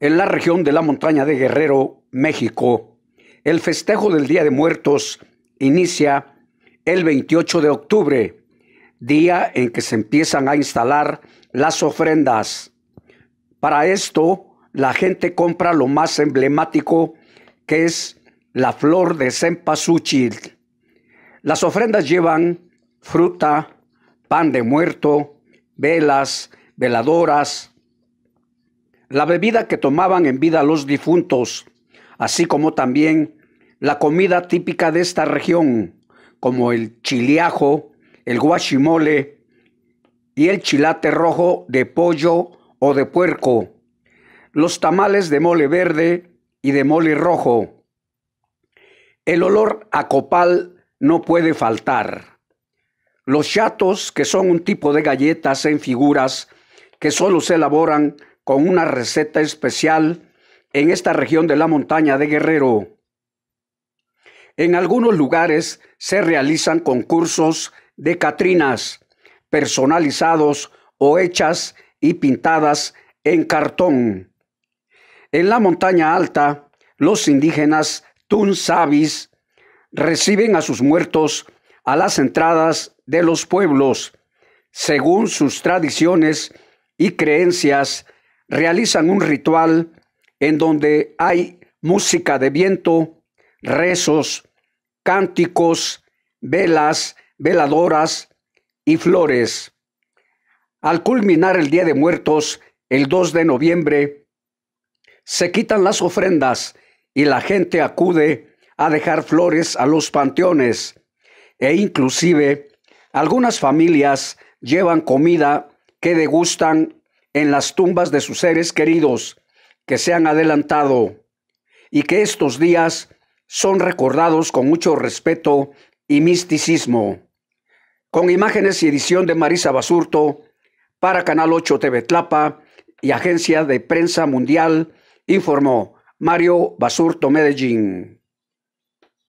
En la región de la montaña de Guerrero, México, el festejo del Día de Muertos inicia el 28 de octubre, día en que se empiezan a instalar las ofrendas. Para esto, la gente compra lo más emblemático, que es la flor de cempasúchil. Las ofrendas llevan fruta, pan de muerto, velas, veladoras, la bebida que tomaban en vida los difuntos, así como también la comida típica de esta región, como el chiliajo, el guachimole y el chilate rojo de pollo o de puerco, los tamales de mole verde y de mole rojo. El olor a copal no puede faltar. Los chatos, que son un tipo de galletas en figuras que solo se elaboran con una receta especial en esta región de la montaña de Guerrero. En algunos lugares se realizan concursos de catrinas personalizados o hechas y pintadas en cartón. En la montaña alta, los indígenas Tunsavis reciben a sus muertos a las entradas de los pueblos, según sus tradiciones y creencias realizan un ritual en donde hay música de viento, rezos, cánticos, velas, veladoras y flores. Al culminar el Día de Muertos, el 2 de noviembre, se quitan las ofrendas y la gente acude a dejar flores a los panteones e inclusive algunas familias llevan comida que degustan en las tumbas de sus seres queridos que se han adelantado y que estos días son recordados con mucho respeto y misticismo. Con imágenes y edición de Marisa Basurto para Canal 8 TV Tlapa y Agencia de Prensa Mundial, informó Mario Basurto Medellín.